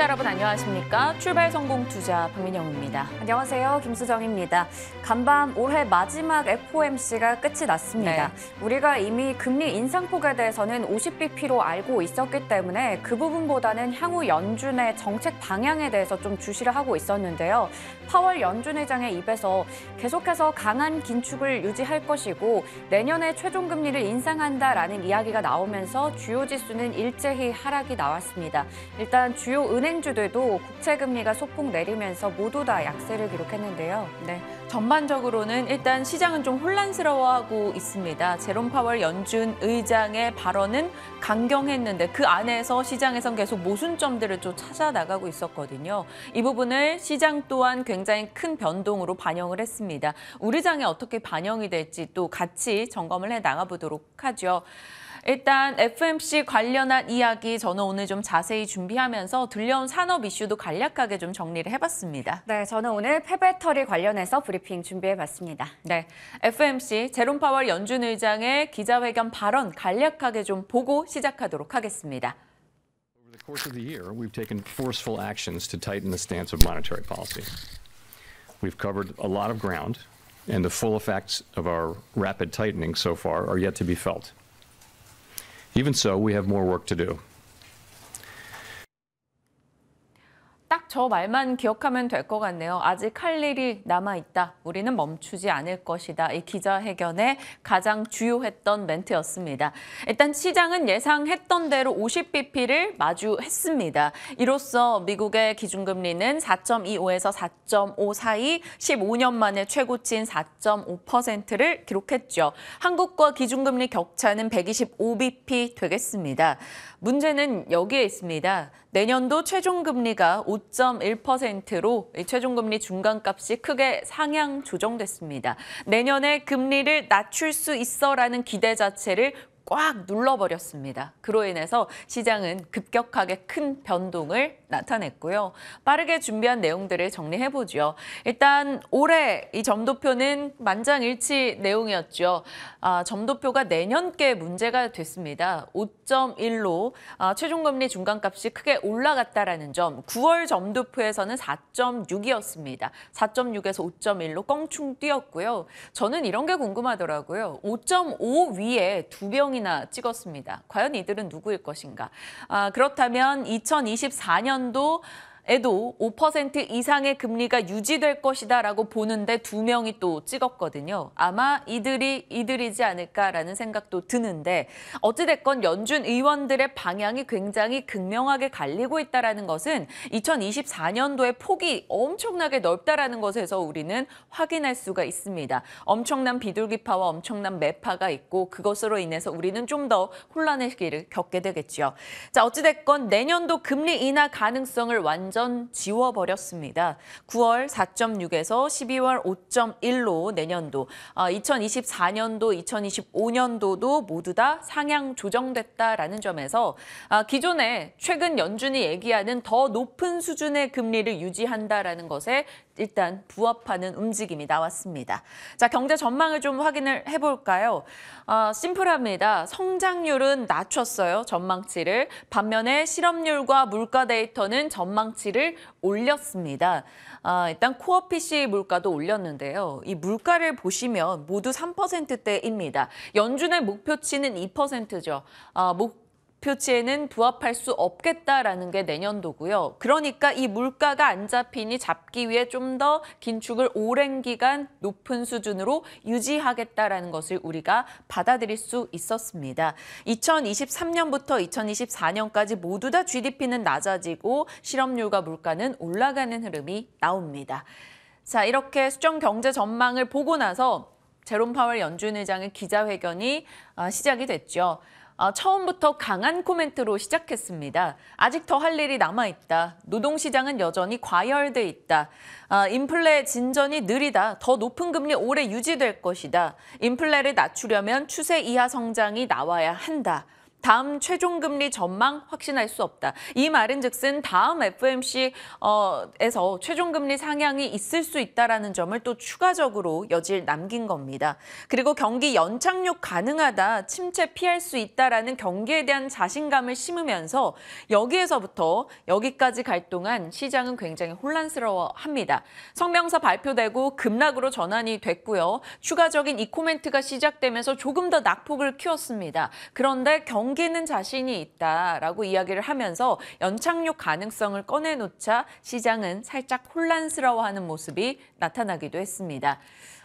시청자 여러분 안녕하십니까? 출발 성공 투자 박민영입니다. 안녕하세요. 김수정입니다. 간밤 올해 마지막 FOMC가 끝이 났습니다. 네. 우리가 이미 금리 인상폭에 대해서는 50bp로 알고 있었기 때문에 그 부분보다는 향후 연준의 정책 방향에 대해서 좀 주시를 하고 있었는데요. 파월 연준 회장의 입에서 계속해서 강한 긴축을 유지할 것이고 내년에 최종 금리를 인상한다라는 이야기가 나오면서 주요 지수는 일제히 하락이 나왔습니다. 일단 주요 은행 은행주들도 국채 금리가 소폭 내리면서 모두 다 약세를 기록했는데요. 네. 전반적으로는 일단 시장은 좀 혼란스러워하고 있습니다. 제롬 파월 연준 의장의 발언은 강경했는데 그 안에서 시장에선 계속 모순점들을 좀 찾아 나가고 있었거든요. 이 부분을 시장 또한 굉장히 큰 변동으로 반영을 했습니다. 우리 장에 어떻게 반영이 될지 또 같이 점검을 해 나가보도록 하죠. 일단 FMC 관련한 이야기 저는 오늘 좀 자세히 준비하면서 들려온 산업 이슈도 간략하게 좀 정리를 해봤습니다. 네, 저는 오늘 폐배터리 관련해서 브리 브리핑 준비해봤습니다. 네, FMC 제롬 파월 연준 의장의 기자회견 발언 간략하게 좀 보고 시작하도록 하겠습니다. Over the course of the year, we've taken forceful actions to tighten the stance of monetary policy. We've covered a lot of ground, and the full effects of our rapid tightening so far are yet to be felt. Even so, we have more work to do. 딱저 말만 기억하면 될 것 같네요. 아직 할 일이 남아있다. 우리는 멈추지 않을 것이다. 이 기자회견의 가장 주요했던 멘트였습니다. 일단 시장은 예상했던 대로 50bp를 마주했습니다. 이로써 미국의 기준금리는 4.25에서 4.5 사이 15년 만에 최고치인 4.5%를 기록했죠. 한국과 기준금리 격차는 125bp 되겠습니다. 문제는 여기에 있습니다. 내년도 최종금리가 5 5.1%로 최종금리 중간값이 크게 상향 조정됐습니다. 내년에 금리를 낮출 수 있어라는 기대 자체를 꽉 눌러버렸습니다. 그로 인해서 시장은 급격하게 큰 변동을 나타냈고요. 빠르게 준비한 내용들을 정리해보죠. 일단 올해 이 점도표는 만장일치 내용이었죠. 아, 점도표가 내년께 문제가 됐습니다. 5.1로 아, 최종금리 중간값이 크게 올라갔다라는 점. 9월 점도표에서는 4.6이었습니다. 4.6에서 5.1로 껑충 뛰었고요. 저는 이런 게 궁금하더라고요. 5.5 위에 두 병이나 찍었습니다. 과연 이들은 누구일 것인가? 아, 그렇다면 2024년 2년도 에도 5% 이상의 금리가 유지될 것이다라고 보는데 두 명이 또 찍었거든요. 아마 이들이 이들이지 않을까라는 생각도 드는데 어찌됐건 연준 의원들의 방향이 굉장히 극명하게 갈리고 있다라는 것은 2024년도의 폭이 엄청나게 넓다라는 것에서 우리는 확인할 수가 있습니다. 엄청난 비둘기파와 엄청난 매파가 있고 그것으로 인해서 우리는 좀 더 혼란의 길을 겪게 되겠죠. 자 어찌됐건 내년도 금리 인하 가능성을 완전 전 지워버렸습니다. 9월 4.6에서 12월 5.1로 내년도, 2024년도, 아, 2025년도도 모두 다 상향 조정됐다라는 점에서 아, 기존에 최근 연준이 얘기하는 더 높은 수준의 금리를 유지한다라는 것에 일단 부합하는 움직임이 나왔습니다. 자, 경제 전망을 좀 확인을 해볼까요? 아, 심플합니다. 성장률은 낮췄어요. 전망치를. 반면에 실업률과 물가 데이터는 전망치를 올렸습니다. 아, 일단 코어 PC 물가도 올렸는데요. 이 물가를 보시면 모두 3%대입니다. 연준의 목표치는 2%죠. 아, 목 목표치에는 부합할 수 없겠다라는 게 내년도고요. 그러니까 이 물가가 안 잡히니 잡기 위해 좀 더 긴축을 오랜 기간 높은 수준으로 유지하겠다라는 것을 우리가 받아들일 수 있었습니다. 2023년부터 2024년까지 모두 다 GDP는 낮아지고 실업률과 물가는 올라가는 흐름이 나옵니다. 자, 이렇게 수정 경제 전망을 보고 나서 제롬 파월 연준 의장의 기자회견이 아, 시작이 됐죠. 아, 처음부터 강한 코멘트로 시작했습니다. 아직 더 할 일이 남아있다. 노동시장은 여전히 과열돼 있다. 아, 인플레 진전이 느리다. 더 높은 금리 오래 유지될 것이다. 인플레를 낮추려면 추세 이하 성장이 나와야 한다. 다음 최종 금리 전망 확신할 수 없다. 이 말은 즉슨 다음 FOMC에서 최종 금리 상향이 있을 수 있다라는 점을 또 추가적으로 여지를 남긴 겁니다. 그리고 경기 연착륙 가능하다, 침체 피할 수 있다라는 경기에 대한 자신감을 심으면서 여기에서부터 여기까지 갈 동안 시장은 굉장히 혼란스러워합니다. 성명서 발표되고 급락으로 전환이 됐고요. 추가적인 이 코멘트가 시작되면서 조금 더 낙폭을 키웠습니다. 그런데 경 넘기는 자신이 있다라고 이야기를 하면서 연착륙 가능성을 꺼내놓자 시장은 살짝 혼란스러워하는 모습이 나타나기도 했습니다.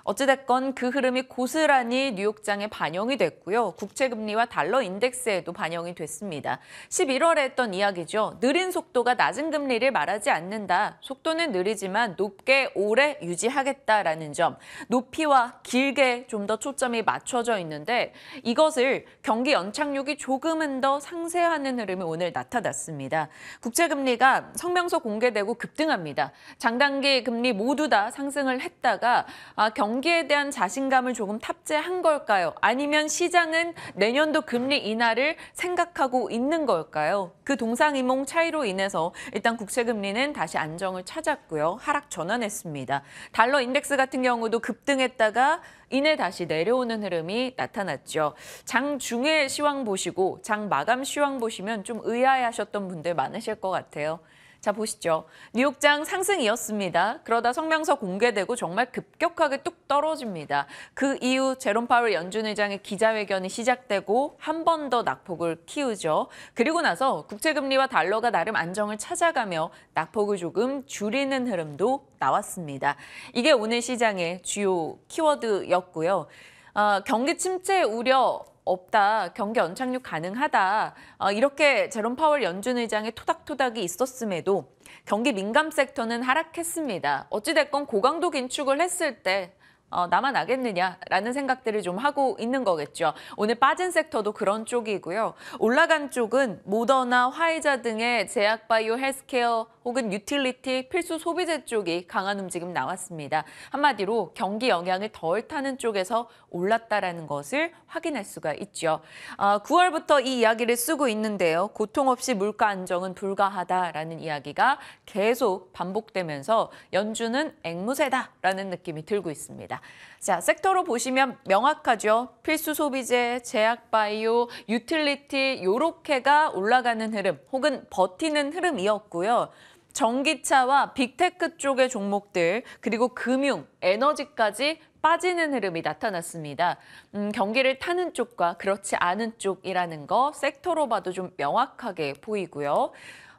어찌됐건 그 흐름이 고스란히 뉴욕장에 반영이 됐고요. 국채금리와 달러 인덱스에도 반영이 됐습니다. 11월에 했던 이야기죠. 느린 속도가 낮은 금리를 말하지 않는다. 속도는 느리지만 높게 오래 유지하겠다라는 점. 높이와 길게 좀 더 초점이 맞춰져 있는데 이것을 경기 연착륙이 조금은 더상세하는 흐름이 오늘 나타났습니다. 국채금리가 성명서 공개되고 급등합니다. 장단기 금리 모두 다 상승을 했다가 아, 경 경기에 대한 자신감을 조금 탑재한 걸까요? 아니면 시장은 내년도 금리 인하를 생각하고 있는 걸까요? 그 동상이몽 차이로 인해서 일단 국채금리는 다시 안정을 찾았고요. 하락 전환했습니다. 달러 인덱스 같은 경우도 급등했다가 이내 다시 내려오는 흐름이 나타났죠. 장 중에 시황 보시고 장 마감 시황 보시면 좀 의아해하셨던 분들 많으실 것 같아요. 자 보시죠. 뉴욕장 상승이었습니다. 그러다 성명서 공개되고 정말 급격하게 뚝 떨어집니다. 그 이후 제롬 파월 연준 의장의 기자회견이 시작되고 한 번 더 낙폭을 키우죠. 그리고 나서 국채금리와 달러가 나름 안정을 찾아가며 낙폭을 조금 줄이는 흐름도 나왔습니다. 이게 오늘 시장의 주요 키워드였고요. 어, 경기 침체 우려 없다, 경기 연착륙 가능하다 어, 이렇게 제롬 파월 연준 의장의 토닥토닥이 있었음에도 경기 민감 섹터는 하락했습니다. 어찌됐건 고강도 긴축을 했을 때 어, 남아나겠느냐라는 생각들을 좀 하고 있는 거겠죠. 오늘 빠진 섹터도 그런 쪽이고요. 올라간 쪽은 모더나, 화이자 등의 제약바이오, 헬스케어 혹은 유틸리티, 필수 소비재 쪽이 강한 움직임 나왔습니다. 한마디로 경기 영향을 덜 타는 쪽에서 올랐다라는 것을 확인할 수가 있죠. 아, 9월부터 이 이야기를 쓰고 있는데요. 고통 없이 물가 안정은 불가하다라는 이야기가 계속 반복되면서 연준은 앵무새다라는 느낌이 들고 있습니다. 자, 섹터로 보시면 명확하죠. 필수 소비재, 제약 바이오, 유틸리티 요렇게가 올라가는 흐름 혹은 버티는 흐름이었고요. 전기차와 빅테크 쪽의 종목들, 그리고 금융, 에너지까지 빠지는 흐름이 나타났습니다. 음, 경기를 타는 쪽과 그렇지 않은 쪽이라는 거 섹터로 봐도 좀 명확하게 보이고요.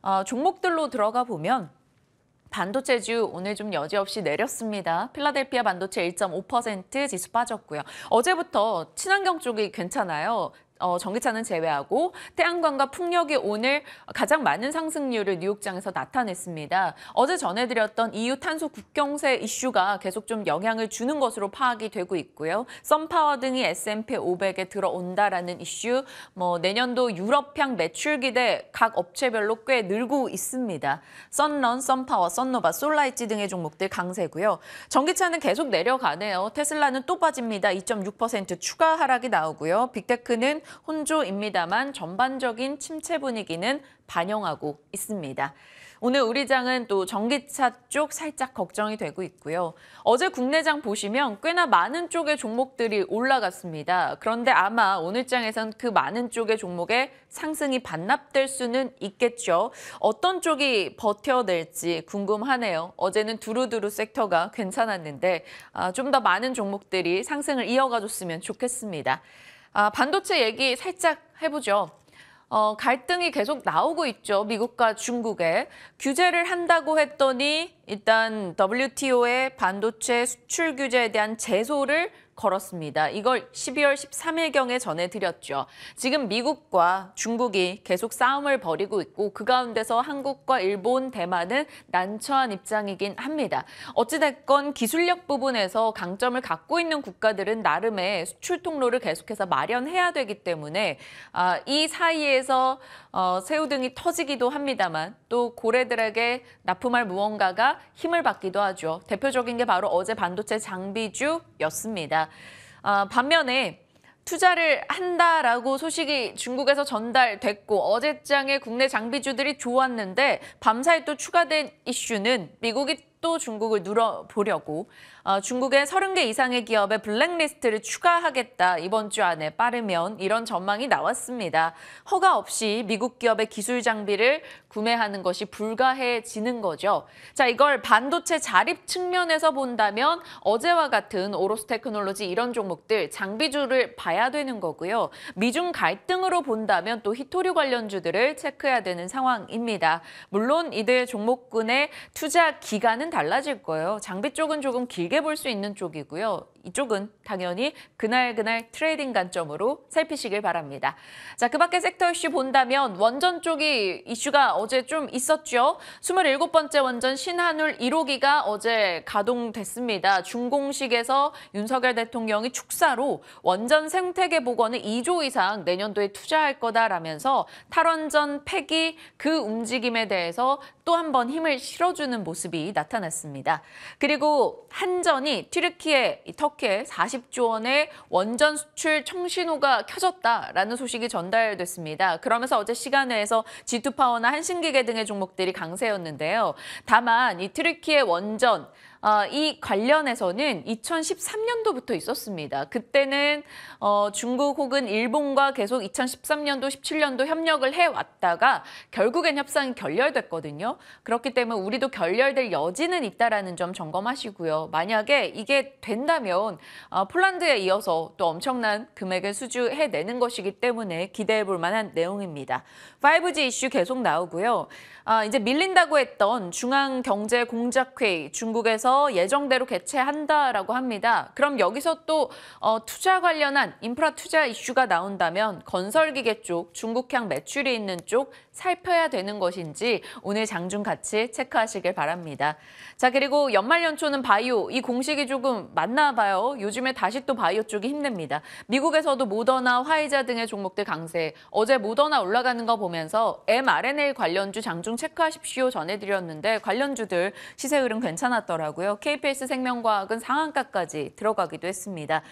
아, 종목들로 들어가 보면 반도체주 오늘 좀 여지없이 내렸습니다. 필라델피아 반도체 1.5% 지수 빠졌고요. 어제부터 친환경 쪽이 괜찮아요. 어, 전기차는 제외하고 태양광과 풍력이 오늘 가장 많은 상승률을 뉴욕장에서 나타냈습니다. 어제 전해드렸던 EU 탄소 국경세 이슈가 계속 좀 영향을 주는 것으로 파악이 되고 있고요. 썬파워 등이 S&P 500에 들어온다라는 이슈, 뭐 내년도 유럽향 매출 기대 각 업체별로 꽤 늘고 있습니다. 썬런, 썬파워, 썬노바, 솔라이지 등의 종목들 강세고요. 전기차는 계속 내려가네요. 테슬라는 또 빠집니다. 2.6% 추가 하락이 나오고요. 빅테크는 혼조입니다만 전반적인 침체 분위기는 반영하고 있습니다. 오늘 우리장은 또 전기차 쪽 살짝 걱정이 되고 있고요. 어제 국내장 보시면 꽤나 많은 쪽의 종목들이 올라갔습니다. 그런데 아마 오늘장에선 그 많은 쪽의 종목의 상승이 반납될 수는 있겠죠. 어떤 쪽이 버텨낼지 궁금하네요. 어제는 두루두루 섹터가 괜찮았는데 아, 좀더 많은 종목들이 상승을 이어가줬으면 좋겠습니다. 아, 반도체 얘기 살짝 해보죠. 어, 갈등이 계속 나오고 있죠. 미국과 중국에. 규제를 한다고 했더니 일단 WTO의 반도체 수출 규제에 대한 제소를 걸었습니다. 이걸 12월 13일경에 전해드렸죠. 지금 미국과 중국이 계속 싸움을 벌이고 있고 그 가운데서 한국과 일본, 대만은 난처한 입장이긴 합니다. 어찌됐건 기술력 부분에서 강점을 갖고 있는 국가들은 나름의 수출 통로를 계속해서 마련해야 되기 때문에 아, 이 사이에서 어, 새우등이 터지기도 합니다만 또 고래들에게 납품할 무언가가 힘을 받기도 하죠. 대표적인 게 바로 어제 반도체 장비주였습니다. 아, 반면에 투자를 한다라고 소식이 중국에서 전달됐고 어제장에 국내 장비주들이 좋았는데 밤사이 또 추가된 이슈는 미국이 또 중국을 눌러보려고 어, 중국의 30개 이상의 기업에 블랙리스트를 추가하겠다 이번 주 안에 빠르면 이런 전망이 나왔습니다. 허가 없이 미국 기업의 기술 장비를 구매하는 것이 불가해지는 거죠. 자 이걸 반도체 자립 측면에서 본다면 어제와 같은 오로스 테크놀로지 이런 종목들 장비주를 봐야 되는 거고요. 미중 갈등으로 본다면 또 히토류 관련주들을 체크해야 되는 상황입니다. 물론 이들 종목군의 투자 기간은 반은 달라질 거예요. 장비 쪽은 조금 길게 볼 수 있는 쪽이고요. 이쪽은 당연히 그날그날 트레이딩 관점으로 살피시길 바랍니다. 자, 그 밖에 섹터 이슈 본다면 원전 쪽이 이슈가 어제 좀 있었죠. 27번째 원전 신한울 1호기가 어제 가동됐습니다. 준공식에서 윤석열 대통령이 축사로 원전 생태계 복원에 2조 이상 내년도에 투자할 거다라면서 탈원전 폐기 그 움직임에 대해서 또 한 번 힘을 실어주는 모습이 나타났습니다. 그리고 한전이 튀르키예 터키 이렇게 40조 원의 원전 수출 청신호가 켜졌다라는 소식이 전달됐습니다. 그러면서 어제 시간에서 G2파워나 한신기계 등의 종목들이 강세였는데요. 다만 이 트리키의 원전 어, 이 관련해서는 2013년도부터 있었습니다. 그때는 어, 중국 혹은 일본과 계속 2013년도, 17년도 협력을 해왔다가 결국엔 협상이 결렬됐거든요. 그렇기 때문에 우리도 결렬될 여지는 있다라는 점 점검하시고요. 만약에 이게 된다면 어, 폴란드에 이어서 또 엄청난 금액을 수주해내는 것이기 때문에 기대해 볼 만한 내용입니다. 5G 이슈 계속 나오고요. 아, 이제 밀린다고 했던 중앙경제공작회의 중국에서 예정대로 개최한다라고 합니다. 그럼 여기서 또 어, 투자 관련한 인프라 투자 이슈가 나온다면 건설기계 쪽, 중국향 매출이 있는 쪽 살펴야 되는 것인지 오늘 장중 같이 체크하시길 바랍니다. 자 그리고 연말 연초는 바이오 이 공식이 조금 맞나 봐요. 요즘에 다시 또 바이오 쪽이 힘냅니다. 미국에서도 모더나, 화이자 등의 종목들 강세. 어제 모더나 올라가는 거 보면서 mRNA 관련주 장중 체크하십시오 전해드렸는데 관련주들 시세 흐름 괜찮았더라고요. KPS 생명과학은 상한가까지 들어가기도 했습니다.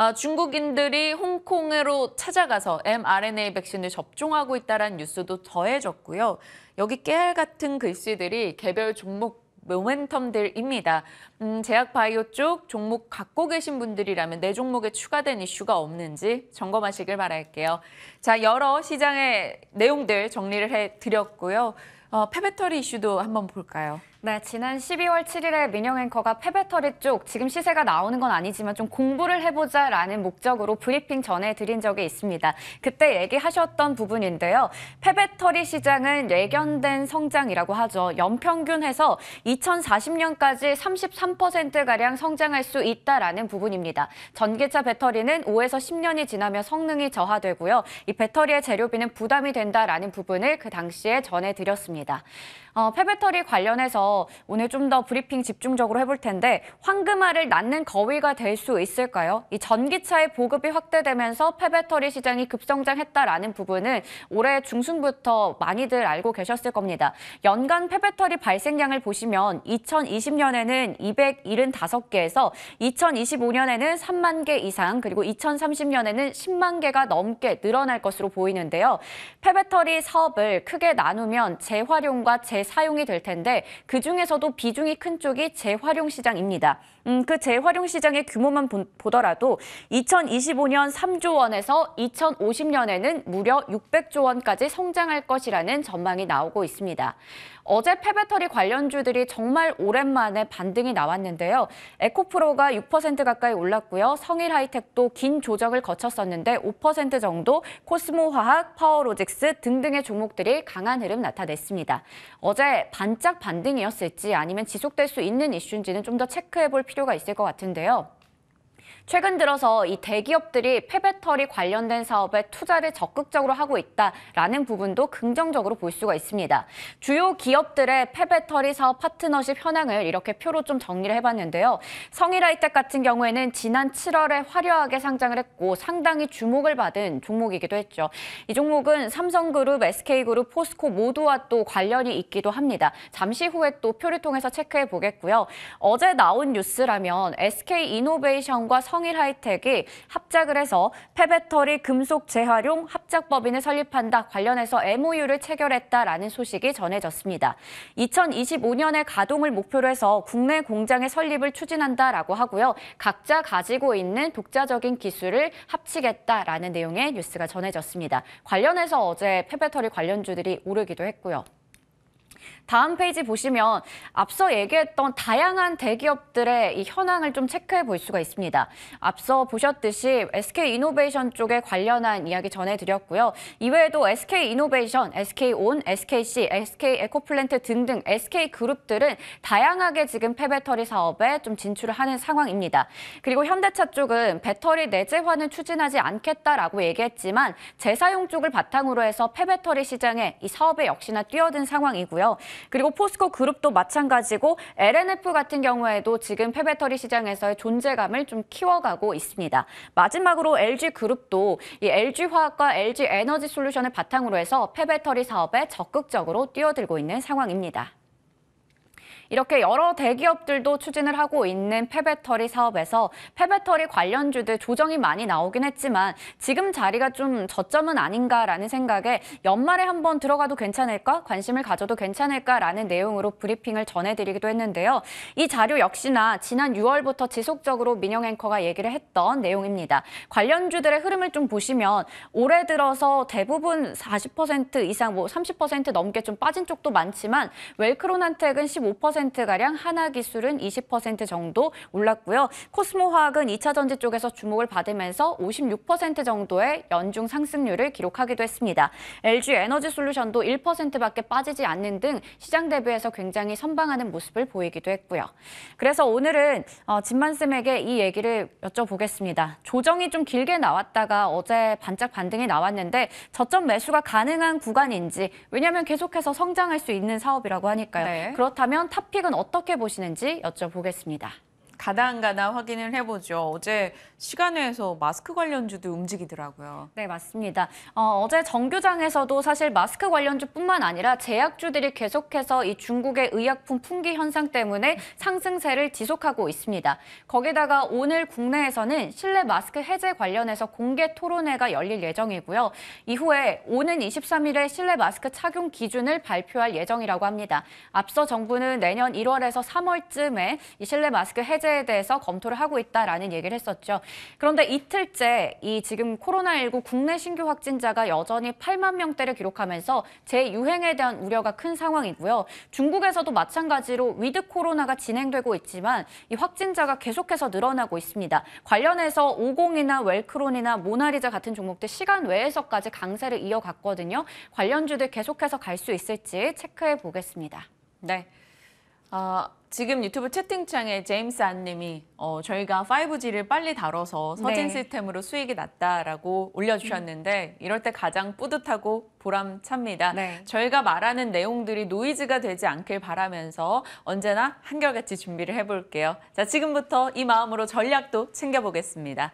아, 중국인들이 홍콩으로 찾아가서 mRNA 백신을 접종하고 있다는 뉴스도 더해졌고요. 여기 깨알 같은 글씨들이 개별 종목 모멘텀들입니다. 음, 제약바이오 쪽 종목 갖고 계신 분들이라면 내 종목에 추가된 이슈가 없는지 점검하시길 바랄게요. 자, 여러 시장의 내용들 정리를 해드렸고요. 어, 폐배터리 이슈도 한번 볼까요? 네, 지난 12월 7일에 민영 앵커가 폐배터리 쪽 지금 시세가 나오는 건 아니지만 좀 공부를 해보자라는 목적으로 브리핑 전해드린 적이 있습니다. 그때 얘기하셨던 부분인데요. 폐배터리 시장은 예견된 성장이라고 하죠. 연평균해서 2040년까지 33%가량 성장할 수 있다라는 부분입니다. 전기차 배터리는 5에서 10년이 지나면 성능이 저하되고요. 이 배터리의 재료비는 부담이 된다라는 부분을 그 당시에 전해드렸습니다. 어, 폐배터리 관련해서 오늘 좀 더 브리핑 집중적으로 해볼 텐데 황금알을 낳는 거위가 될 수 있을까요? 이 전기차의 보급이 확대되면서 폐배터리 시장이 급성장했다라는 부분은 올해 중순부터 많이들 알고 계셨을 겁니다. 연간 폐배터리 발생량을 보시면 2020년에는 275개에서 2025년에는 3만 개 이상 그리고 2030년에는 10만 개가 넘게 늘어날 것으로 보이는데요. 폐배터리 사업을 크게 나누면 재활용과 재생 사용이 될 텐데 그중에서도 비중이 큰 쪽이 재활용 시장입니다. 음, 그 재활용 시장의 규모만 보, 보더라도 2025년 3조 원에서 2050년에는 무려 600조 원까지 성장할 것이라는 전망이 나오고 있습니다. 어제 폐배터리 관련주들이 정말 오랜만에 반등이 나왔는데요. 에코프로가 6% 가까이 올랐고요. 성일 하이텍도 긴 조정을 거쳤었는데 5% 정도, 코스모화학, 파워로직스 등등의 종목들이 강한 흐름 나타냈습니다. 어제 반짝 반등이었을지 아니면 지속될 수 있는 이슈인지는 좀 더 체크해 볼 필요가 필요가 있을 것 같은데요. 최근 들어서 이 대기업들이 폐배터리 관련된 사업에 투자를 적극적으로 하고 있다라는 부분도 긍정적으로 볼 수가 있습니다. 주요 기업들의 폐배터리 사업 파트너십 현황을 이렇게 표로 좀 정리를 해봤는데요. 성일하이텍 같은 경우에는 지난 7월에 화려하게 상장을 했고 상당히 주목을 받은 종목이기도 했죠. 이 종목은 삼성그룹, SK그룹, 포스코 모두와 또 관련이 있기도 합니다. 잠시 후에 또 표를 통해서 체크해 보겠고요. 어제 나온 뉴스라면 SK이노베이션과 성 성일 하이텍이 합작을 해서 폐배터리 금속 재활용 합작법인을 설립한다 관련해서 MOU를 체결했다라는 소식이 전해졌습니다. 2025년에 가동을 목표로 해서 국내 공장의 설립을 추진한다라고 하고요. 각자 가지고 있는 독자적인 기술을 합치겠다라는 내용의 뉴스가 전해졌습니다. 관련해서 어제 폐배터리 관련주들이 오르기도 했고요. 다음 페이지 보시면 앞서 얘기했던 다양한 대기업들의 이 현황을 좀 체크해 볼 수가 있습니다. 앞서 보셨듯이 SK이노베이션 쪽에 관련한 이야기 전해드렸고요. 이외에도 SK이노베이션, SK온, SKC, SK에코플랜트 등등 SK그룹들은 다양하게 지금 폐배터리 사업에 좀 진출을 하는 상황입니다. 그리고 현대차 쪽은 배터리 내재화는 추진하지 않겠다라고 얘기했지만 재사용 쪽을 바탕으로 해서 폐배터리 시장에 이 사업에 역시나 뛰어든 상황이고요. 그리고 포스코 그룹도 마찬가지고 LNF 같은 경우에도 지금 폐배터리 시장에서의 존재감을 좀 키워가고 있습니다. 마지막으로 LG 그룹도 이 LG 화학과 LG 에너지 솔루션을 바탕으로 해서 폐배터리 사업에 적극적으로 뛰어들고 있는 상황입니다. 이렇게 여러 대기업들도 추진을 하고 있는 폐배터리 사업에서 폐배터리 관련주들 조정이 많이 나오긴 했지만 지금 자리가 좀 저점은 아닌가라는 생각에 연말에 한번 들어가도 괜찮을까? 관심을 가져도 괜찮을까라는 내용으로 브리핑을 전해드리기도 했는데요. 이 자료 역시나 지난 6월부터 지속적으로 민영 앵커가 얘기를 했던 내용입니다. 관련주들의 흐름을 좀 보시면 올해 들어서 대부분 40% 이상 뭐 30% 넘게 좀 빠진 쪽도 많지만 웰크론한텍은 15% 10%가량 하나 기술은 20% 정도 올랐고요. 코스모 화학은 2차 전지 쪽에서 주목을 받으면서 56% 정도의 연중 상승률을 기록하기도 했습니다. LG 에너지 솔루션도 1%밖에 빠지지 않는 등 시장 대비해서 굉장히 선방하는 모습을 보이기도 했고요. 그래서 오늘은 어, 진만쌤에게 이 얘기를 여쭤보겠습니다. 조정이 좀 길게 나왔다가 어제 반짝 반등이 나왔는데 저점 매수가 가능한 구간인지 왜냐하면 계속해서 성장할 수 있는 사업이라고 하니까요. 네. 그렇다면 탑 핫픽은 어떻게 보시는지 여쭤보겠습니다. 가당가당 확인을 해보죠. 어제 시간에서 마스크 관련주도 움직이더라고요. 네, 맞습니다. 어, 제 정규장에서도 사실 마스크 관련주뿐만 아니라 제약주들이 계속해서 이 중국의 의약품 품귀 현상 때문에 상승세를 지속하고 있습니다. 거기다가 오늘 국내에서는 실내 마스크 해제 관련해서 공개 토론회가 열릴 예정이고요. 이후에 오는 23일에 실내 마스크 착용 기준을 발표할 예정이라고 합니다. 앞서 정부는 내년 1월에서 3월쯤에 이 실내 마스크 해제 삭제에 대해서 검토를 하고 있다라는 얘기를 했었죠. 그런데 이틀째 이 지금 코로나19 국내 신규 확진자가 여전히 8만 명대를 기록하면서 재유행에 대한 우려가 큰 상황이고요. 중국에서도 마찬가지로 위드 코로나가 진행되고 있지만 이 확진자가 계속해서 늘어나고 있습니다. 관련해서 오공이나 웰크론이나 모나리자 같은 종목들 시간 외에서까지 강세를 이어갔거든요. 관련주들 계속해서 갈 수 있을지 체크해 보겠습니다. 네. 어, 지금 유튜브 채팅창에 제임스 안님이 어, 저희가 5G를 빨리 다뤄서 서진 네. 시스템으로 수익이 났다라고 올려주셨는데 이럴 때 가장 뿌듯하고 보람찹니다. 네. 저희가 말하는 내용들이 노이즈가 되지 않길 바라면서 언제나 한결같이 준비를 해볼게요. 자 지금부터 이 마음으로 전략도 챙겨보겠습니다.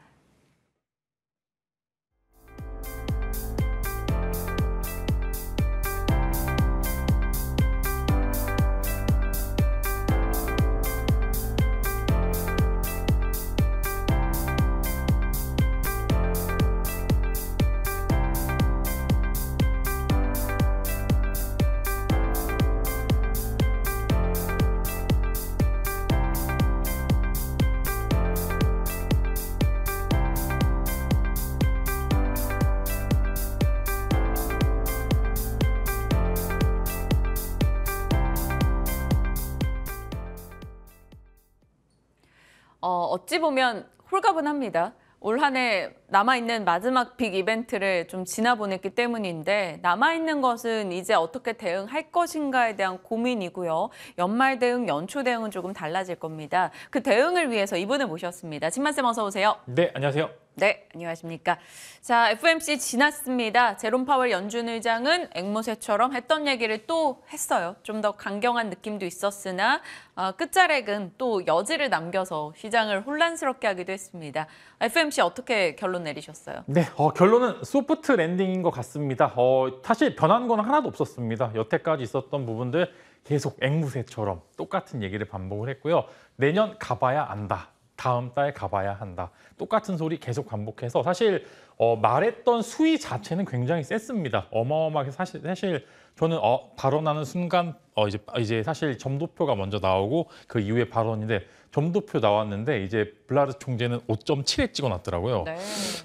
어찌 보면 홀가분합니다. 올 한 해 남아있는 마지막 빅 이벤트를 좀 지나보냈기 때문인데 남아있는 것은 이제 어떻게 대응할 것인가에 대한 고민이고요. 연말 대응, 연초 대응은 조금 달라질 겁니다. 그 대응을 위해서 이분을 모셨습니다. 신만쌤 어서 오세요. 네, 안녕하세요. 네, 안녕하십니까. 자, FMC 지났습니다. 제롬 파월 연준 의장은 앵무새처럼 했던 얘기를 또 했어요. 좀 더 강경한 느낌도 있었으나 어, 끝자락은 또 여지를 남겨서 시장을 혼란스럽게 하기도 했습니다. FMC 어떻게 결론 내리셨어요? 네, 어, 결론은 소프트 랜딩인 것 같습니다. 어, 사실 변한 건 하나도 없었습니다. 여태까지 있었던 부분들 계속 앵무새처럼 똑같은 얘기를 반복을 했고요. 내년 가봐야 안다. 다음 달 가봐야 한다. 똑같은 소리 계속 반복해서 사실 어, 말했던 수위 자체는 굉장히 셌습니다. 어마어마하게 사실 사실 저는 어, 발언하는 순간 어, 이제 이제 사실 점도표가 먼저 나오고 그 이후에 발언인데 점도표 나왔는데 이제 블라르 총재는 5.7에 찍어놨더라고요. 네.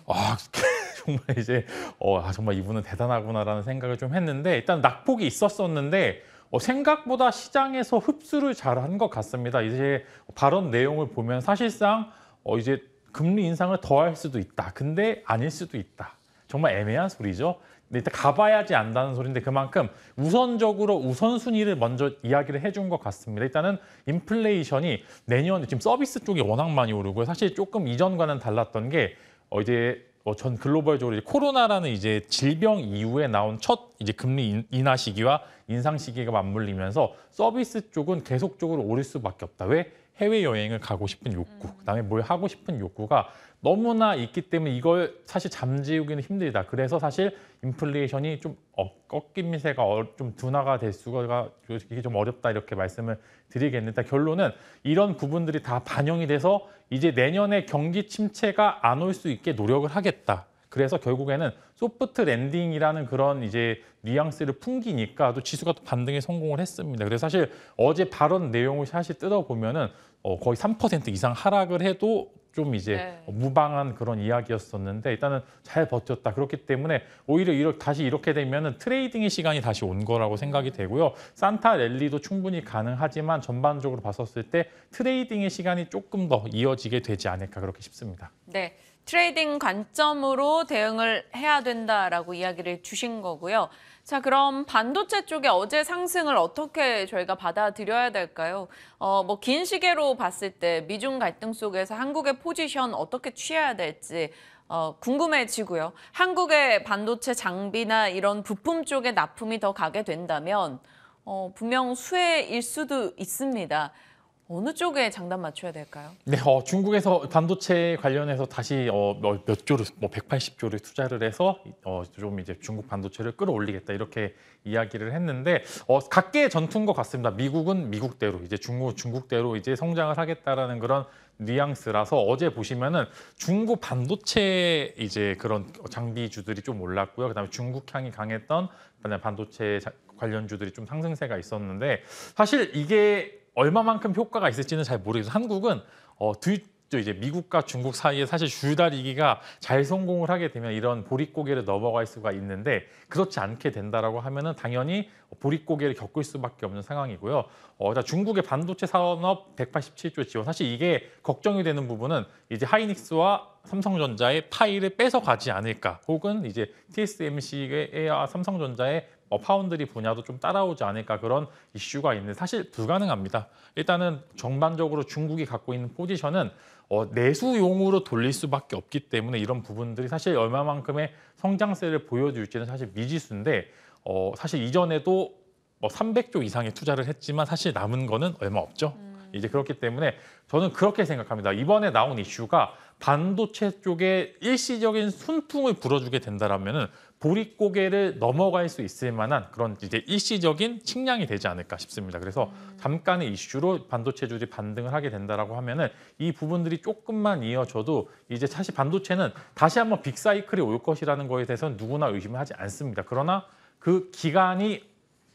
아 정말 이제 어, 아, 정말 이분은 대단하구나라는 생각을 좀 했는데 일단 낙폭이 있었었는데. 어, 생각보다 시장에서 흡수를 잘한 것 같습니다. 이제 발언 내용을 보면 사실상 어, 이제 금리 인상을 더할 수도 있다. 근데 아닐 수도 있다. 정말 애매한 소리죠. 근데 일단 가봐야지 안다는 소리인데 그만큼 우선적으로 우선순위를 먼저 이야기를 해준 것 같습니다. 일단은 인플레이션이 내년 에 지금 서비스 쪽이 워낙 많이 오르고 사실 조금 이전과는 달랐던 게 어 이제 어, 전 글로벌적으로 이제 코로나라는 이제 질병 이후에 나온 첫 이제 금리 인하 시기와 인상 시기가 맞물리면서 서비스 쪽은 계속적으로 오를 수밖에 없다. 왜? 해외여행을 가고 싶은 욕구, 그다음에 뭘 하고 싶은 욕구가 너무나 있기 때문에 이걸 사실 잠재우기는 힘들다. 그래서 사실 인플레이션이 좀 꺾임 미세가 좀 둔화가 될 수가 이게 좀 어렵다 이렇게 말씀을 드리겠는데 결론은 이런 부분들이 다 반영이 돼서 이제 내년에 경기 침체가 안 올 수 있게 노력을 하겠다. 그래서 결국에는 소프트 랜딩이라는 그런 이제 뉘앙스를 풍기니까 또 지수가 또 반등에 성공을 했습니다. 그래서 사실 어제 발언 내용을 사실 뜯어보면은 어, 거의 3% 이상 하락을 해도 좀 이제 네. 무방한 그런 이야기였었는데 일단은 잘 버텼다. 그렇기 때문에 오히려 이렇게 다시 이렇게 되면은 트레이딩의 시간이 다시 온 거라고 생각이 되고요. 산타 랠리도 충분히 가능하지만 전반적으로 봤었을 때 트레이딩의 시간이 조금 더 이어지게 되지 않을까 그렇게 싶습니다. 네. 트레이딩 관점으로 대응을 해야 된다라고 이야기를 주신 거고요. 자, 그럼 반도체 쪽에 어제 상승을 어떻게 저희가 받아들여야 될까요? 어, 뭐 긴 시계로 봤을 때 미중 갈등 속에서 한국의 포지션 어떻게 취해야 될지 어, 궁금해지고요. 한국의 반도체 장비나 이런 부품 쪽에 납품이 더 가게 된다면 어, 분명 수혜일 수도 있습니다. 어느 쪽에 장단 맞춰야 될까요? 네, 어, 중국에서 반도체 관련해서 다시 어, 뭐 몇 조를, 뭐 180조를 투자를 해서 어, 좀 이제 중국 반도체를 끌어올리겠다 이렇게 이야기를 했는데 어, 각계 전투인 것 같습니다. 미국은 미국대로 이제 중국 중국대로 이제 성장을 하겠다라는 그런 뉘앙스라서 어제 보시면은 중국 반도체 이제 그런 장비주들이 좀 올랐고요. 그다음에 중국 향이 강했던 반도체 관련주들이 좀 상승세가 있었는데 사실 이게 얼마만큼 효과가 있을지는 잘 모르겠어요. 한국은 어, 두, 이제 미국과 중국 사이에 사실 줄다리기가 잘 성공을 하게 되면 이런 보릿고개를 넘어갈 수가 있는데 그렇지 않게 된다라고 하면은 당연히 보릿고개를 겪을 수밖에 없는 상황이고요. 어, 중국의 반도체 산업 187조 지원 사실 이게 걱정이 되는 부분은 이제 하이닉스와 삼성전자의 파일을 뺏어 가지 않을까 혹은 이제 TSMC와 아, 삼성전자의 어, 파운드리 분야도 좀 따라오지 않을까 그런 이슈가 있는데 사실 불가능합니다. 일단은 전반적으로 중국이 갖고 있는 포지션은 어, 내수용으로 돌릴 수밖에 없기 때문에 이런 부분들이 사실 얼마만큼의 성장세를 보여줄지는 사실 미지수인데 어, 사실 이전에도 뭐 300조 이상의 투자를 했지만 사실 남은 거는 얼마 없죠. 음. 이제 그렇기 때문에 저는 그렇게 생각합니다. 이번에 나온 이슈가 반도체 쪽에 일시적인 순풍을 불어주게 된다라면은 보릿고개를 넘어갈 수 있을 만한 그런 이제 일시적인 측량이 되지 않을까 싶습니다. 그래서 잠깐의 이슈로 반도체주들이 반등을 하게 된다라고 하면은 이 부분들이 조금만 이어져도 이제 사실 반도체는 다시 한번 빅사이클이 올 것이라는 거에 대해서는 누구나 의심을 하지 않습니다. 그러나 그 기간이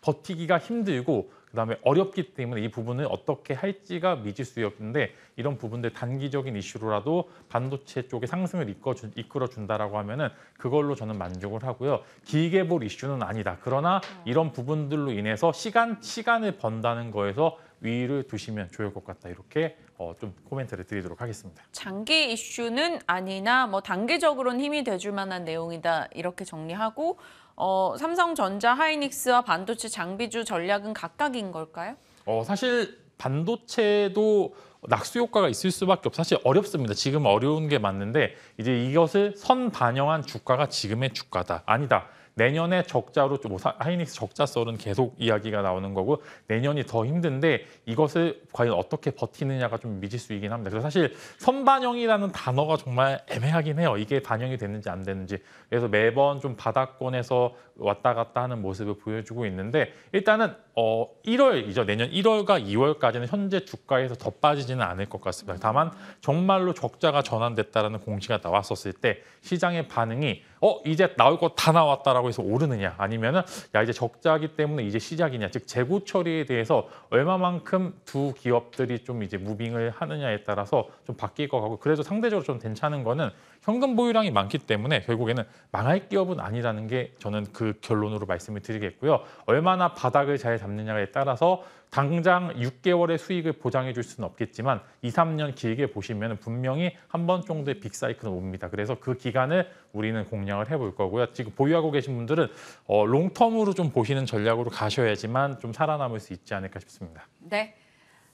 버티기가 힘들고 그다음에 어렵기 때문에 이 부분을 어떻게 할지가 미지수였는데 이런 부분들 단기적인 이슈로라도 반도체 쪽에 상승을 이끌어준, 다라고 하면은 그걸로 저는 만족을 하고요. 길게 볼 이슈는 아니다. 그러나 음. 이런 부분들로 인해서 시간 시간을 번다는 거에서 위를 두시면 좋을 것 같다 이렇게 어, 좀 코멘트를 드리도록 하겠습니다. 장기 이슈는 아니나 뭐 단계적으로는 힘이 돼줄 만한 내용이다 이렇게 정리하고 어, 삼성전자, 하이닉스와 반도체 장비주 전략은 각각인 걸까요? 어, 사실 반도체도 낙수 효과가 있을 수밖에 없어 사실 어렵습니다. 지금 어려운 게 맞는데 이제 이것을 선 반영한 주가가 지금의 주가다. 아니다. 내년에 적자로 뭐, 하이닉스 적자썰은 계속 이야기가 나오는 거고 내년이 더 힘든데 이것을 과연 어떻게 버티느냐가 좀 미지수이긴 합니다. 그래서 사실 선반영이라는 단어가 정말 애매하긴 해요. 이게 반영이 됐는지 안 됐는지. 그래서 매번 좀 바닥권에서 왔다 갔다 하는 모습을 보여주고 있는데 일단은 어 1월이죠. 내년 1월과 2월까지는 현재 주가에서 더 빠지지는 않을 것 같습니다. 다만 정말로 적자가 전환됐다라는 공시가 나왔었을 때 시장의 반응이 어 이제 나올 것 다 나왔다라고 올랐고 해서 오르느냐 아니면은 야 이제 적자기 때문에 이제 시작이냐 즉 재고 처리에 대해서 얼마만큼 두 기업들이 좀 이제 무빙을 하느냐에 따라서 좀 바뀔 것 같고 그래도 상대적으로 좀 괜찮은 거는 현금 보유량이 많기 때문에 결국에는 망할 기업은 아니라는 게 저는 그 결론으로 말씀을 드리겠고요 얼마나 바닥을 잘 잡느냐에 따라서 당장 6개월의 수익을 보장해 줄 수는 없겠지만 2, 3년 길게 보시면 분명히 한 번 정도의 빅사이클은 옵니다. 그래서 그 기간을 우리는 공략을 해볼 거고요. 지금 보유하고 계신 분들은 어, 롱텀으로 좀 보시는 전략으로 가셔야지만 좀 살아남을 수 있지 않을까 싶습니다. 네.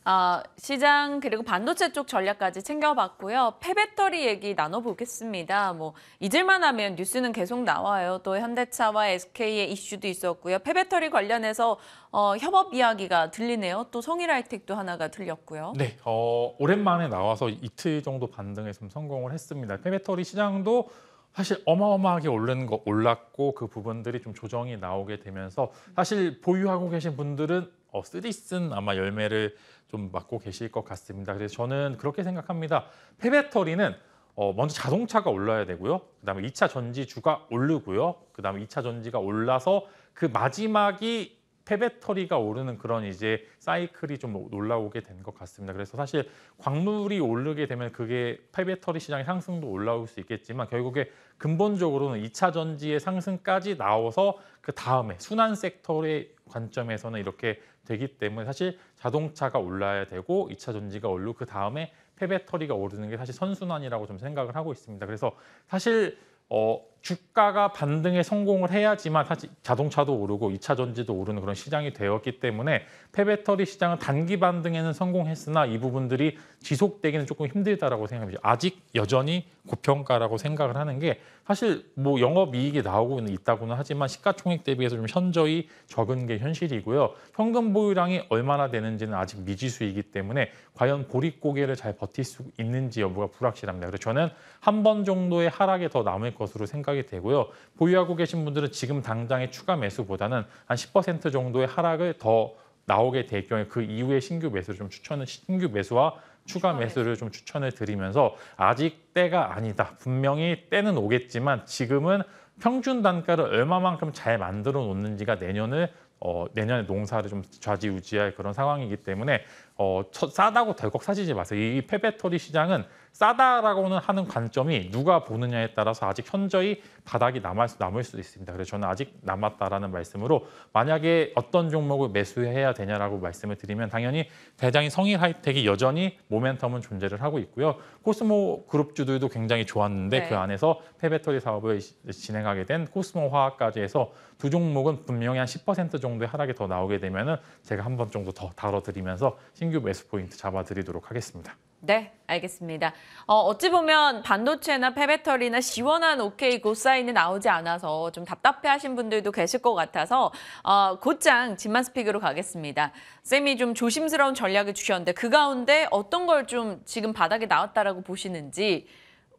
아, 시장 그리고 반도체 쪽 전략까지 챙겨봤고요. 폐배터리 얘기 나눠보겠습니다. 뭐 잊을만 하면 뉴스는 계속 나와요. 또 현대차와 SK의 이슈도 있었고요. 폐배터리 관련해서 어, 협업 이야기가 들리네요. 또 성일 하이텍도 하나가 들렸고요. 네, 어, 오랜만에 나와서 이틀 정도 반등에 좀 성공을 했습니다. 폐배터리 시장도 사실 어마어마하게 오른 거 올랐고 그 부분들이 좀 조정이 나오게 되면서 사실 보유하고 계신 분들은 어, 쓰리슨 아마 열매를 좀 맡고 계실 것 같습니다. 그래서 저는 그렇게 생각합니다. 폐배터리는 어, 먼저 자동차가 올라야 되고요. 그다음에 2차 전지주가 오르고요. 그다음에 2차 전지가 올라서 그 마지막이 폐배터리가 오르는 그런 이제 사이클이 좀 올라오게 된 것 같습니다. 그래서 사실 광물이 오르게 되면 그게 폐배터리 시장의 상승도 올라올 수 있겠지만 결국에 근본적으로는 2차 전지의 상승까지 나와서 그 다음에 순환 섹터의 관점에서는 이렇게 되기 때문에 사실 자동차가 올라야 되고 2차 전지가 오르고 그 다음에 폐배터리가 오르는 게 사실 선순환이라고 좀 생각을 하고 있습니다. 그래서 사실 어, 주가가 반등에 성공을 해야지만 사실 자동차도 오르고 2차 전지도 오르는 그런 시장이 되었기 때문에 폐배터리 시장은 단기 반등에는 성공했으나 이 부분들이 지속되기는 조금 힘들다라고 생각합니다. 아직 여전히 고평가라고 생각을 하는 게 사실 뭐 영업 이익이 나오고 있다고는 하지만 시가총액 대비해서 좀 현저히 적은 게 현실이고요. 현금 보유량이 얼마나 되는지는 아직 미지수이기 때문에 과연 보릿고개를 잘 버틸 수 있는지 여부가 불확실합니다. 그래서 저는 한 번 정도의 하락에더 남을 것으로 생각 합니다 생각이 되고요. 보유하고 계신 분들은 지금 당장의 추가 매수보다는 한 10% 정도의 하락을 더 나오게 될 경우에 그 이후에 신규 매수를 좀 추천을 신규 매수와 추가 매수를 좀 추천을 드리면서 아직 때가 아니다. 분명히 때는 오겠지만 지금은 평균 단가를 얼마만큼 잘 만들어 놓는지가 내년을 어, 내년에 농사를 좀 좌지우지할 그런 상황이기 때문에 어, 싸다고 덜컥 사시지 마세요. 이 폐배터리 시장은 싸다라고는 하는 관점이 누가 보느냐에 따라서 아직 현저히 바닥이 남을, 수, 남을 수도 있습니다. 그래서 저는 아직 남았다라는 말씀으로 만약에 어떤 종목을 매수해야 되냐라고 말씀을 드리면 당연히 대장이 성일 하이텍이 여전히 모멘텀은 존재를 하고 있고요. 코스모 그룹주들도 굉장히 좋았는데 네. 그 안에서 폐배터리 사업을 진행하게 된 코스모 화학까지 해서 두 종목은 분명히 한 10% 정도의 하락이 더 나오게 되면 은 제가 한 번 정도 더 다뤄드리면서 신 신규 매수 포인트 잡아드리도록 하겠습니다. 네, 알겠습니다. 어, 찌 보면 반도체나 폐배터리나 시원한 OK 고사인이 나오지 않아서 좀 답답해하신 분들도 계실 것 같아서 어, 곧장 진만 스픽으로 가겠습니다. 쌤이 좀 조심스러운 전략을 주셨는데 그 가운데 어떤 걸 좀 지금 바닥에 나왔다라고 보시는지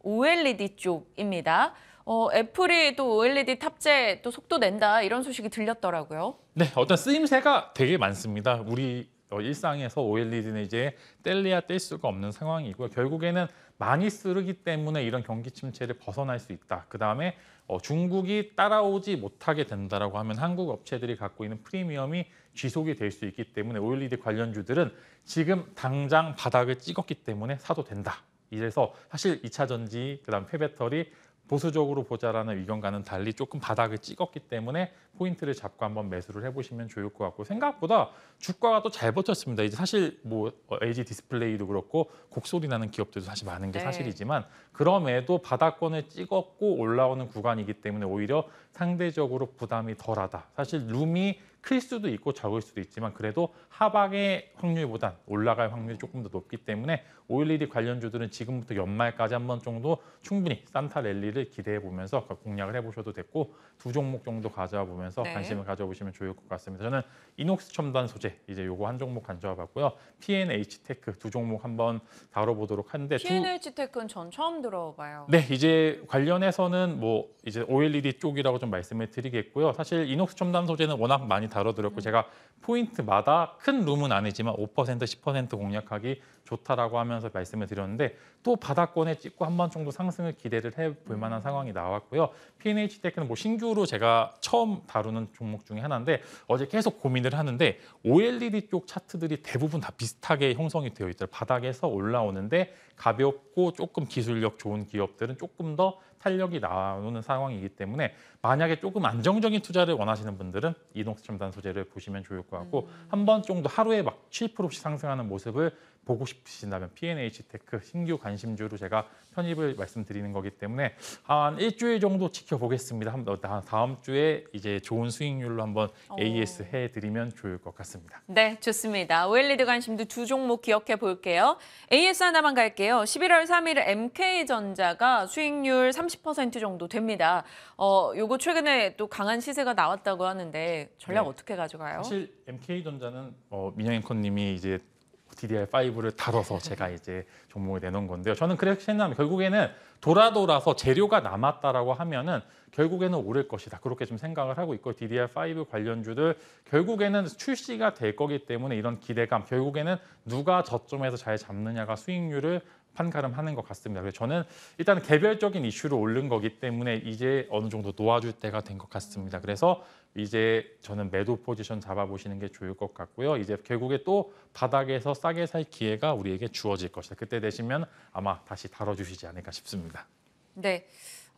OLED 쪽입니다. 어, 애플이 또 OLED 탑재 또 속도 낸다 이런 소식이 들렸더라고요. 네, 어떤 쓰임새가 되게 많습니다. 우리 어, 일상에서 OLED는 이제 뗄래야 뗄 수가 없는 상황이고요. 결국에는 많이 쓰기 르 때문에 이런 경기 침체를 벗어날 수 있다. 그 다음에 어, 중국이 따라오지 못하게 된다라고 하면 한국 업체들이 갖고 있는 프리미엄이 지속이 될 수 있기 때문에 OLED 관련주들은 지금 당장 바닥을 찍었기 때문에 사도 된다. 이래서 사실 2차 전지, 그다음 폐배터리, 보수적으로 보자라는 의견과는 달리 조금 바닥을 찍었기 때문에 포인트를 잡고 한번 매수를 해보시면 좋을 것 같고 생각보다 주가가 또 잘 버텼습니다. 이제 사실 뭐 어, LG 디스플레이도 그렇고 곡소리 나는 기업들도 사실 많은 게 네. 사실이지만 그럼에도 바닥권을 찍었고 올라오는 구간이기 때문에 오히려 상대적으로 부담이 덜하다. 사실 룸이 클 수도 있고 적을 수도 있지만 그래도 하방의 확률보단 올라갈 확률이 조금 더 높기 때문에 오일리리 관련주들은 지금부터 연말까지 한 번 정도 충분히 산타 랠리를 기대해 보면서 공략을 해보셔도 됐고 두 종목 정도 가져와 보면서 네. 관심을 가져보시면 좋을 것 같습니다. 저는 이녹스 첨단 소재 이제 요거 한 종목 가져와 봤고요. PNH 테크 두 종목 한 번 다뤄보도록 하는데 PNH 테크는 전 처음 들어봐요. 네, 이제 관련해서는 뭐 이제 오일리리 쪽이라고 좀 말씀을 드리겠고요. 사실 이녹스 첨단 소재는 워낙 많이 다뤄드렸고 음. 제가 포인트마다 큰 룸은 아니지만 5% 10% 공략하기 좋다라고 하면서 말씀을 드렸는데 또 바닥권에 찍고 한 번 정도 상승을 기대를 해 볼 만한 음. 상황이 나왔고요. PNH 테크는 뭐 신규로 제가 처음 다루는 종목 중에 하나인데 어제 계속 고민을 하는데 OLED 쪽 차트들이 대부분 다 비슷하게 형성이 되어 있더라고요. 바닥에서 올라오는데 가볍고 조금 기술력 좋은 기업들은 조금 더 탄력이 나오는 상황이기 때문에 만약에 조금 안정적인 투자를 원하시는 분들은 이동수첨단 소재를 보시면 좋을 것 같고 음. 한번 정도 하루에 막 7%씩 상승하는 모습을 보고 싶으신다면 PNH테크 신규 관심주로 제가 편입을 말씀드리는 거기 때문에 한 일주일 정도 지켜보겠습니다. 한번 다음 주에 이제 좋은 수익률로 한번 어. AS e 해드리면 좋을 것 같습니다. 네, 좋습니다. OLED 관심도 두 종목 기억해 볼게요. AS e 하나만 갈게요. 11월 3일 MK전자가 수익률 30% 정도 됩니다. 어, 요거 최근에 또 강한 시세가 나왔다고 하는데 전략 네. 어떻게 가져가요? 사실 MK전자는 어, 민영 앵커님이 이제 DDR5를 달아서 제가 이제 종목을 내놓은 건데요. 저는 그렇게 생각하면 결국에는 돌아돌아서 재료가 남았다라고 하면은 결국에는 오를 것이다. 그렇게 좀 생각을 하고 있고 DDR5 관련주들 결국에는 출시가 될 거기 때문에 이런 기대감 결국에는 누가 저점에서 잘 잡느냐가 수익률을 판가름하는 것 같습니다. 그래서 저는 일단 개별적인 이슈로 오른 거기 때문에 이제 어느 정도 놓아줄 때가 된 것 같습니다. 그래서 이제 저는 매도 포지션 잡아보시는 게 좋을 것 같고요. 이제 결국에 또 바닥에서 싸게 살 기회가 우리에게 주어질 것이다. 그때 되시면 아마 다시 다뤄주시지 않을까 싶습니다. 네.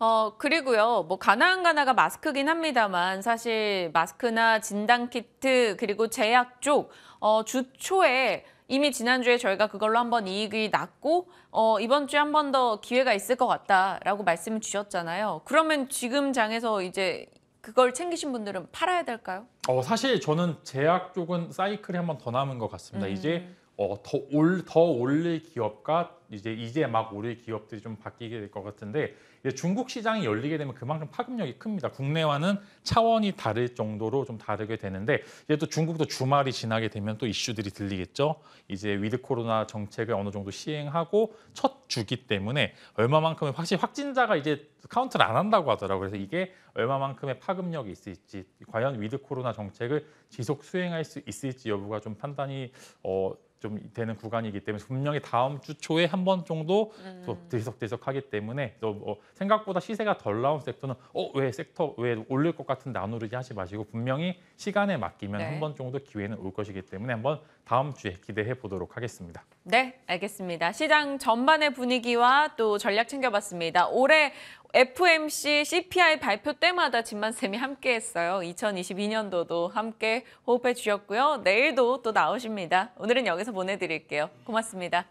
어, 그리고요, 뭐, 가나안 가나가 마스크긴 합니다만, 사실 마스크나 진단키트, 그리고 제약 쪽, 어, 주초에 이미 지난주에 저희가 그걸로 한번 이익이 났고, 어, 이번 주에 한 번 더 기회가 있을 것 같다라고 말씀을 주셨잖아요. 그러면 지금 장에서 이제 그걸 챙기신 분들은 팔아야 될까요? 어, 사실 저는 제약 쪽은 사이클이 한 번 더 남은 것 같습니다. 음. 이제 어, 더, 올, 더 올릴 기업과 이제 이제 막 오를 기업들이 좀 바뀌게 될 것 같은데 이제 중국 시장이 열리게 되면 그만큼 파급력이 큽니다. 국내와는 차원이 다를 정도로 좀 다르게 되는데 이제 또 중국도 주말이 지나게 되면 또 이슈들이 들리겠죠. 이제 위드 코로나 정책을 어느 정도 시행하고 첫 주기 때문에 얼마만큼의 확실히 확진자가 이제 카운트를 안 한다고 하더라고요. 그래서 이게 얼마만큼의 파급력이 있을지 과연 위드 코로나 정책을 지속 수행할 수 있을지 여부가 좀 판단이 어, 좀 되는 구간이기 때문에 분명히 다음 주 초에 한 번 정도 음. 또 들썩들썩하기 때문에 또뭐 생각보다 시세가 덜 나온 섹터는 어 왜 섹터 왜 올릴 것 같은데 안 오르지 하지 마시고 분명히 시간에 맡기면 네. 한번 정도 기회는 올 것이기 때문에 한번 다음 주에 기대해 보도록 하겠습니다. 네, 알겠습니다. 시장 전반의 분위기와 또 전략 챙겨봤습니다. 올해 FMC CPI 발표 때마다 진만쌤이 함께했어요. 2022년도도 함께 호흡해 주셨고요. 내일도 또 나오십니다. 오늘은 여기서 보내드릴게요. 고맙습니다.